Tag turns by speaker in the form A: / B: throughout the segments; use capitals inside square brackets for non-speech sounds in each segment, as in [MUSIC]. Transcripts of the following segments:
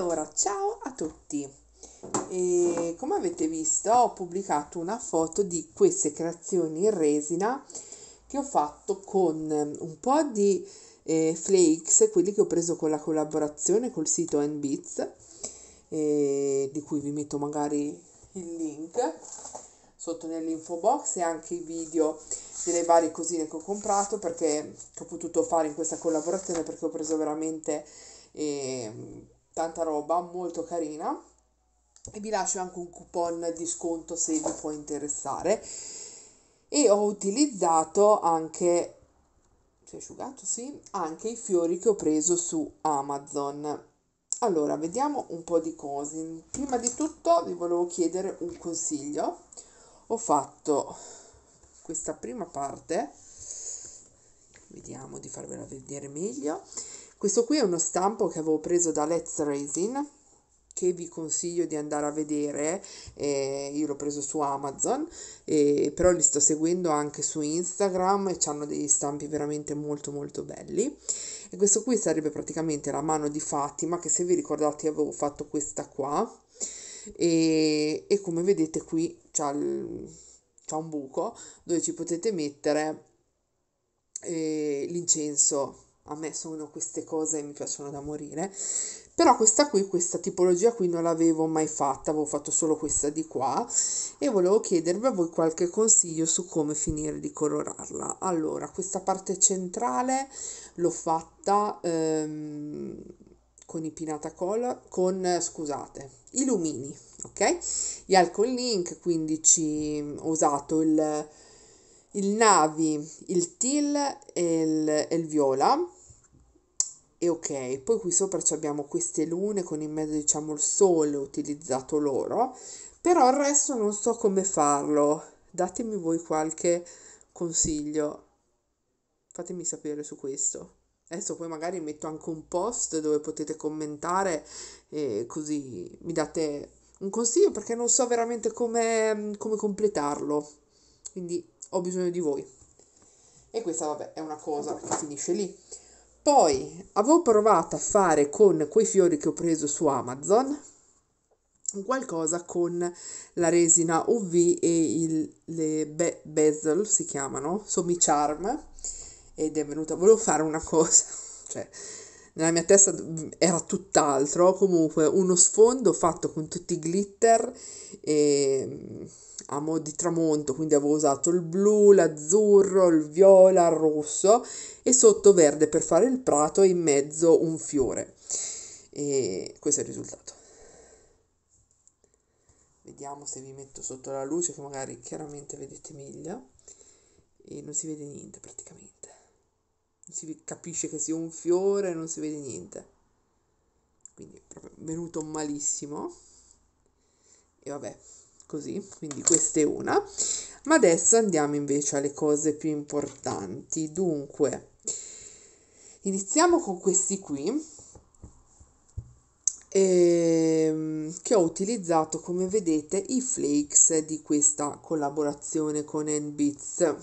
A: Allora, ciao a tutti! E come avete visto ho pubblicato una foto di queste creazioni in resina che ho fatto con ehm, un po' di eh, flakes, quelli che ho preso con la collaborazione col sito NBits, eh, di cui vi metto magari il link sotto nell'info box e anche i video delle varie cosine che ho comprato perché che ho potuto fare in questa collaborazione perché ho preso veramente... Eh, tanta roba molto carina e vi lascio anche un coupon di sconto se vi può interessare e ho utilizzato anche si è asciugato sì anche i fiori che ho preso su Amazon allora vediamo un po' di cose prima di tutto vi volevo chiedere un consiglio ho fatto questa prima parte vediamo di farvela vedere meglio questo qui è uno stampo che avevo preso da Let's Raisin, che vi consiglio di andare a vedere, eh, io l'ho preso su Amazon, eh, però li sto seguendo anche su Instagram e hanno degli stampi veramente molto molto belli. E questo qui sarebbe praticamente la mano di Fatima, che se vi ricordate avevo fatto questa qua, e, e come vedete qui c'è un buco dove ci potete mettere eh, l'incenso a me sono queste cose e mi piacciono da morire però questa qui questa tipologia qui non l'avevo mai fatta avevo fatto solo questa di qua e volevo chiedervi a voi qualche consiglio su come finire di colorarla allora questa parte centrale l'ho fatta ehm, con i pinata color con scusate i lumini ok gli alcol link quindi ci ho usato il il navi, il teal e il, e il viola e ok. Poi qui sopra abbiamo queste lune con in mezzo diciamo il sole utilizzato loro, però il resto non so come farlo. Datemi voi qualche consiglio. Fatemi sapere su questo. Adesso poi magari metto anche un post dove potete commentare e così mi date un consiglio perché non so veramente come, come completarlo. Quindi ho bisogno di voi. E questa vabbè è una cosa che finisce lì. Poi avevo provato a fare con quei fiori che ho preso su Amazon qualcosa con la resina UV e il, le be- bezel si chiamano, somi charm ed è venuta, volevo fare una cosa, [LAUGHS] cioè nella mia testa era tutt'altro, comunque uno sfondo fatto con tutti i glitter e ehm, a mo' di tramonto, quindi avevo usato il blu, l'azzurro, il viola, il rosso e sotto verde per fare il prato e in mezzo un fiore. E questo è il risultato. Vediamo se vi metto sotto la luce che magari chiaramente vedete meglio e non si vede niente praticamente si capisce che sia un fiore, non si vede niente. Quindi è proprio venuto malissimo. E vabbè, così, quindi questa è una. Ma adesso andiamo invece alle cose più importanti. Dunque, iniziamo con questi qui ehm, che ho utilizzato come vedete i flakes di questa collaborazione con NBits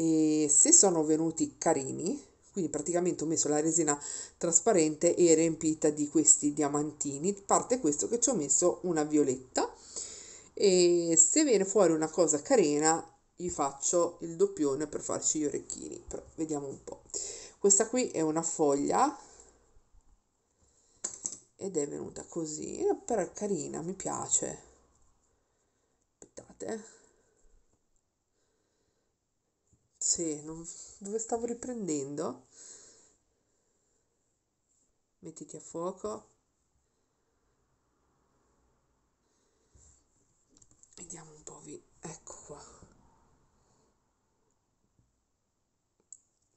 A: e se sono venuti carini quindi praticamente ho messo la resina trasparente e riempita di questi diamantini parte questo che ci ho messo una violetta e se viene fuori una cosa carina gli faccio il doppione per farci gli orecchini Però vediamo un po' questa qui è una foglia ed è venuta così però è carina mi piace aspettate eh. Sì, non... dove stavo riprendendo? Mettiti a fuoco. Vediamo un po' vi... Ecco qua.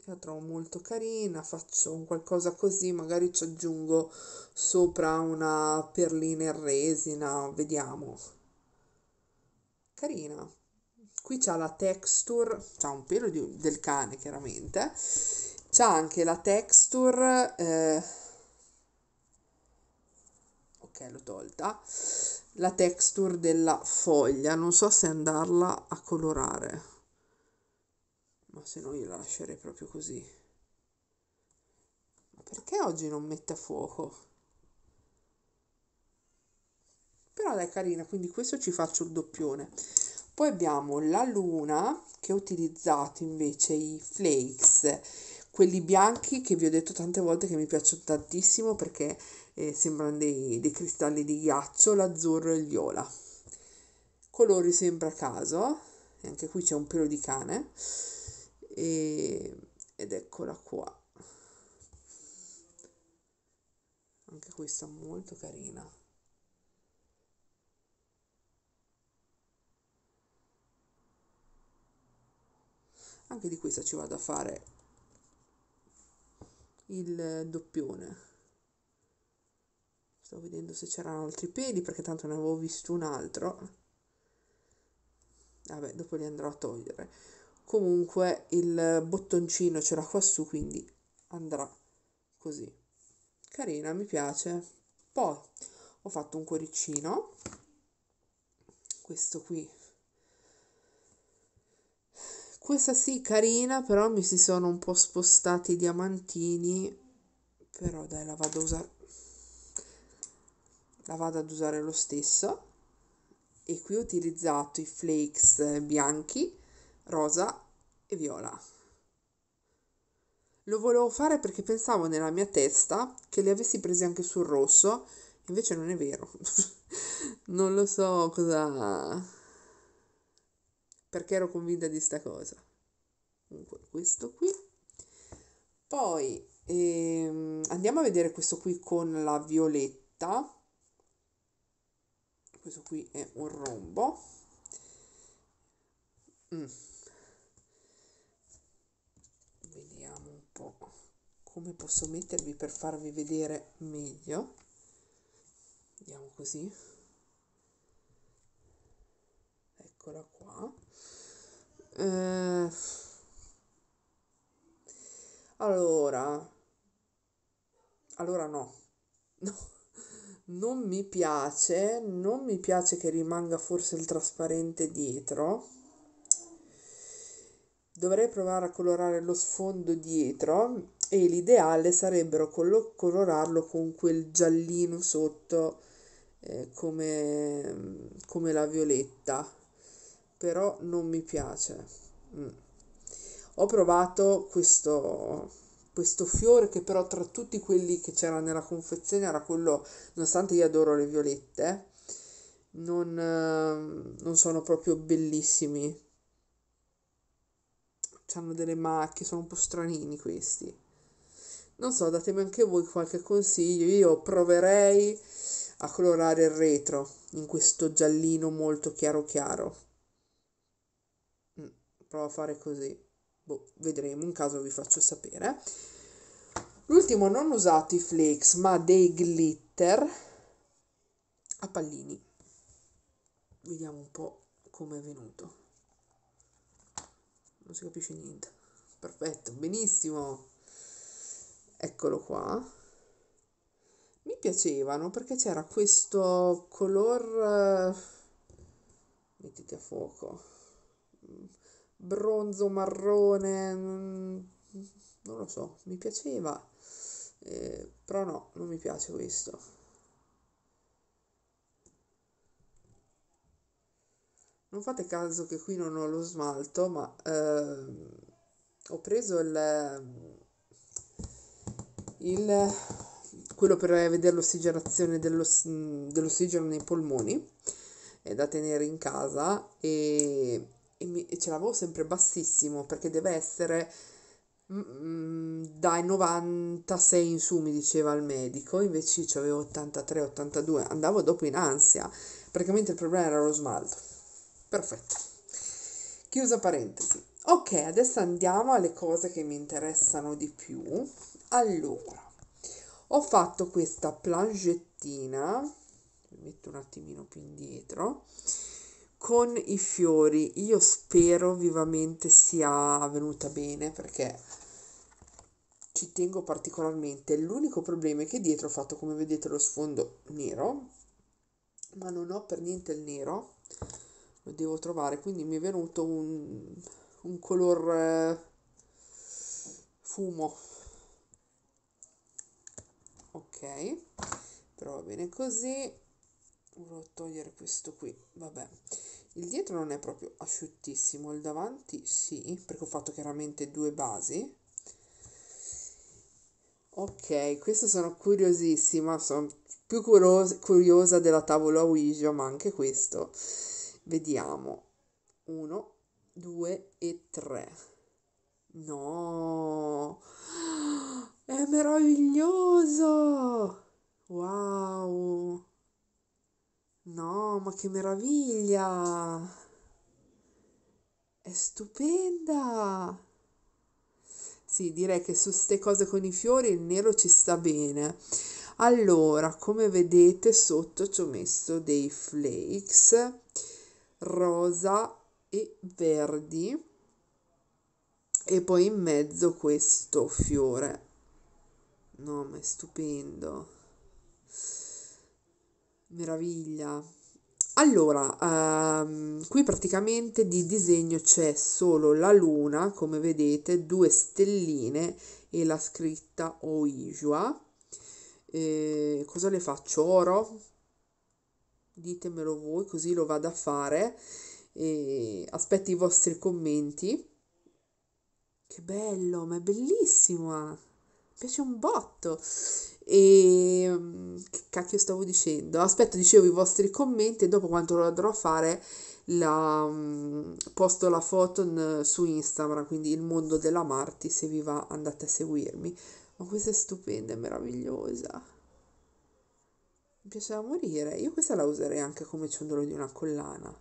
A: La trovo molto carina, faccio un qualcosa così, magari ci aggiungo sopra una perlina in resina, vediamo. Carina qui c'ha la texture, c'ha un pelo di, del cane chiaramente, c'ha anche la texture, eh, ok l'ho tolta, la texture della foglia, non so se andarla a colorare, ma se no io la lascerei proprio così. Ma perché oggi non mette a fuoco? Però è carina, quindi questo ci faccio il doppione. Poi abbiamo la luna che ho utilizzato invece i flakes, quelli bianchi che vi ho detto tante volte che mi piacciono tantissimo perché eh, sembrano dei, dei cristalli di ghiaccio, l'azzurro e il viola. Colori sempre a caso, e anche qui c'è un pelo di cane. E, ed eccola qua. Anche questa molto carina. anche di questa ci vado a fare il doppione sto vedendo se c'erano altri peli perché tanto ne avevo visto un altro vabbè dopo li andrò a togliere comunque il bottoncino c'era quassù quindi andrà così carina mi piace poi ho fatto un cuoricino questo qui questa sì, carina, però mi si sono un po' spostati i diamantini. Però dai, la vado a usare. La vado ad usare lo stesso. E qui ho utilizzato i flakes eh, bianchi, rosa e viola. Lo volevo fare perché pensavo nella mia testa che li avessi presi anche sul rosso, invece non è vero. [LAUGHS] non lo so cosa perché ero convinta di sta cosa. Comunque, questo qui. Poi ehm, andiamo a vedere questo qui con la violetta. Questo qui è un rombo. Mm. Vediamo un po' come posso mettervi per farvi vedere meglio. Vediamo così. Eccola qua. Eh, allora, allora no. [LAUGHS] no. Non mi piace, non mi piace che rimanga forse il trasparente dietro. Dovrei provare a colorare lo sfondo dietro e l'ideale sarebbero colo- colorarlo con quel giallino sotto eh, come, come la violetta però non mi piace. Mm. Ho provato questo, questo fiore che però tra tutti quelli che c'era nella confezione era quello, nonostante io adoro le violette, non, ehm, non sono proprio bellissimi. Hanno delle macchie, sono un po' stranini questi. Non so, datemi anche voi qualche consiglio. Io proverei a colorare il retro in questo giallino molto chiaro chiaro provo a fare così. Boh, vedremo, in caso vi faccio sapere. L'ultimo non usato i flakes, ma dei glitter a pallini. Vediamo un po' come è venuto. Non si capisce niente. Perfetto, benissimo. Eccolo qua. Mi piacevano perché c'era questo color eh, mettiti a fuoco mm bronzo marrone, mm, non lo so, mi piaceva, eh, però no, non mi piace questo. Non fate caso che qui non ho lo smalto, ma ehm, ho preso il, il, quello per vedere l'ossigenazione dell'oss- mm, dell'ossigeno nei polmoni, è da tenere in casa e e, mi, e ce l'avevo sempre bassissimo perché deve essere mm, mm dai 96 in su mi diceva il medico invece avevo 83 82 andavo dopo in ansia praticamente il problema era lo smalto perfetto chiusa parentesi ok adesso andiamo alle cose che mi interessano di più allora ho fatto questa plangettina metto un attimino più indietro con i fiori. Io spero vivamente sia venuta bene perché ci tengo particolarmente. L'unico problema è che dietro ho fatto, come vedete, lo sfondo nero, ma non ho per niente il nero. Lo devo trovare, quindi mi è venuto un, un color eh, fumo. Ok, però va bene così puro togliere questo qui vabbè il dietro non è proprio asciuttissimo il davanti sì perché ho fatto chiaramente due basi ok questo sono curiosissima sono più curos- curiosa della tavola Ouija ma anche questo vediamo 1 2 e 3 no è meraviglioso wow No, ma che meraviglia! È stupenda! Sì, direi che su ste cose con i fiori il nero ci sta bene. Allora, come vedete sotto ci ho messo dei flakes rosa e verdi e poi in mezzo questo fiore. No, ma è stupendo. Meraviglia. Allora, ehm, qui praticamente di disegno c'è solo la luna, come vedete, due stelline e la scritta Oijua. Eh, cosa le faccio? Oro? Ditemelo voi così lo vado a fare. Eh, aspetto i vostri commenti. Che bello, ma è bellissima! Ah. Mi piace un botto. E ehm, che cacchio stavo dicendo? Aspetta, dicevo, i vostri commenti e dopo quando lo andrò a fare la, mm, posto la foto su Instagram, quindi il mondo della Marti, se vi va andate a seguirmi. Ma questa è stupenda, è meravigliosa. Mi piaceva morire. Io questa la userei anche come ciondolo di una collana.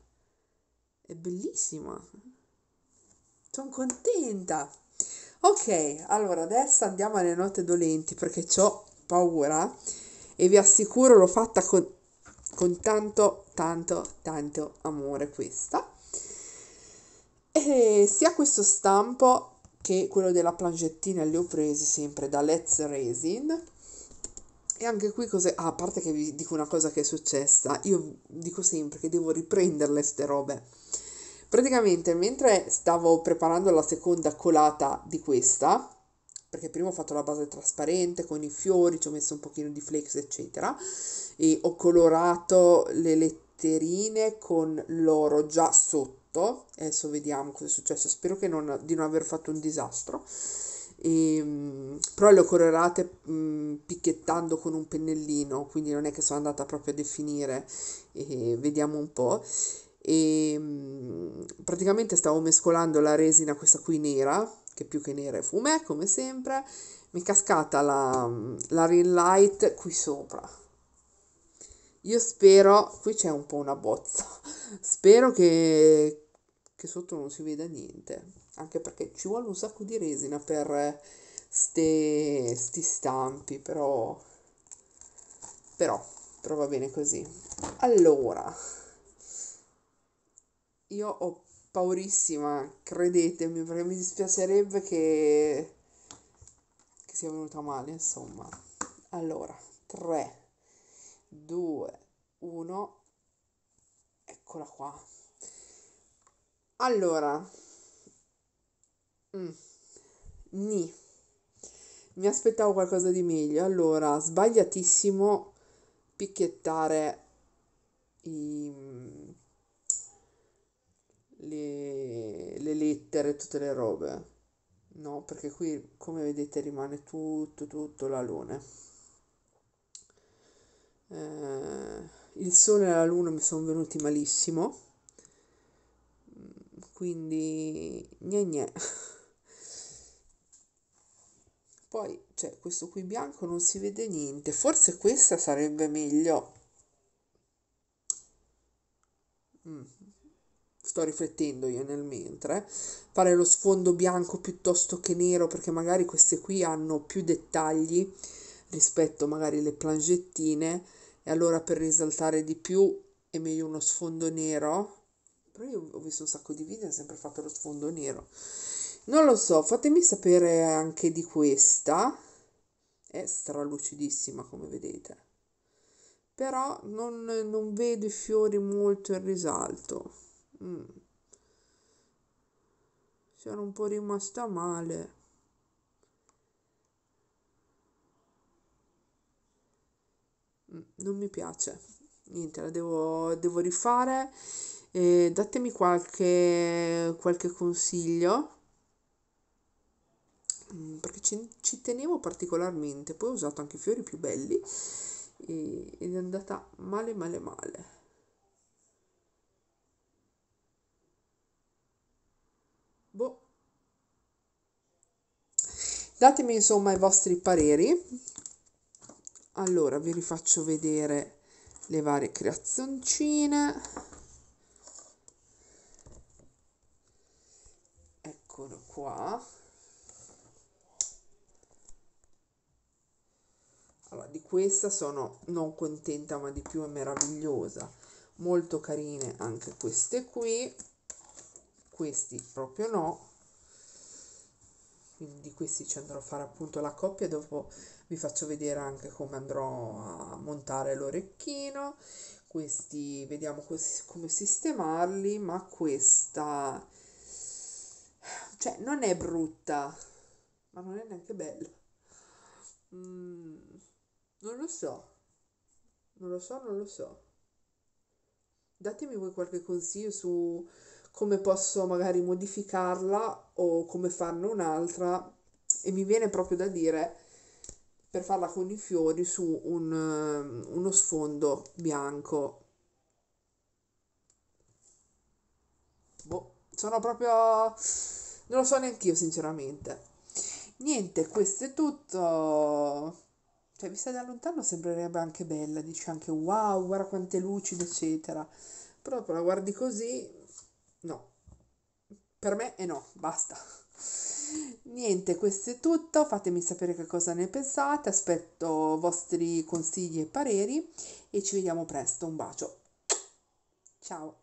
A: È bellissima. Sono contenta. Ok, allora adesso andiamo alle note dolenti perché ho paura e vi assicuro l'ho fatta con, con tanto, tanto, tanto amore questa. E sia questo stampo che quello della plangettina li ho presi sempre da Let's Resin. E anche qui cose... Ah, a parte che vi dico una cosa che è successa, io dico sempre che devo riprenderle ste robe. Praticamente mentre stavo preparando la seconda colata di questa, perché prima ho fatto la base trasparente con i fiori, ci ho messo un pochino di flex eccetera, e ho colorato le letterine con l'oro già sotto. Adesso vediamo cosa è successo. Spero non, di non aver fatto un disastro. E, ehm, però le ho colorate mh, mm, picchettando con un pennellino, quindi non è che sono andata proprio a definire, e, vediamo un po' e ehm, praticamente stavo mescolando la resina questa qui nera che più che nere è fumè come sempre, mi è cascata la, la Real Light qui sopra. Io spero, qui c'è un po' una bozza, [LAUGHS] spero che, che sotto non si veda niente, anche perché ci vuole un sacco di resina per ste, sti stampi, però, però, però va bene così. Allora, io ho paurissima, credetemi, perché mi dispiacerebbe che, che sia venuta male, insomma. Allora, 3, 2, 1, eccola qua. Allora, mm. ni. Mi aspettavo qualcosa di meglio. Allora, sbagliatissimo picchiettare i le, le lettere, tutte le robe. No, perché qui come vedete rimane tutto, tutto luna. Eh, il sole e la luna mi sono venuti malissimo, quindi gne gne. Poi c'è cioè, questo qui bianco, non si vede niente. Forse questa sarebbe meglio. Mm sto riflettendo io nel mentre, fare lo sfondo bianco piuttosto che nero perché magari queste qui hanno più dettagli rispetto magari le plangettine e allora per risaltare di più è meglio uno sfondo nero. Però io ho visto un sacco di video e ho sempre fatto lo sfondo nero. Non lo so, fatemi sapere anche di questa. È stralucidissima come vedete però non, non vedo i fiori molto in risalto. Mm. Sono un po' rimasta male. Mm, non mi piace. Niente, la devo, devo rifare. Eh, datemi qualche, qualche consiglio mm, perché ci, ci, tenevo particolarmente poi ho usato anche i fiori più belli e, ed è andata male male male datemi insomma i vostri pareri allora vi rifaccio vedere le varie creazioncine eccolo qua allora di questa sono non contenta ma di più è meravigliosa molto carine anche queste qui questi proprio no quindi di questi ci andrò a fare appunto la coppia dopo vi faccio vedere anche come andrò a montare l'orecchino questi vediamo cos- come sistemarli ma questa cioè non è brutta ma non è neanche bella mm, non lo so non lo so non lo so datemi voi qualche consiglio su come posso magari modificarla o come farne un'altra e mi viene proprio da dire per farla con i fiori su un, eh, uno sfondo bianco. Boh, sono proprio... non lo so neanche io sinceramente. Niente, questo è tutto. Cioè, vista da lontano sembrerebbe anche bella, dici anche wow, guarda quante lucide, eccetera. Però, però la guardi così, No, per me è no, basta. Niente, questo è tutto, fatemi sapere che cosa ne pensate, aspetto vostri consigli e pareri e ci vediamo presto, un bacio. Ciao.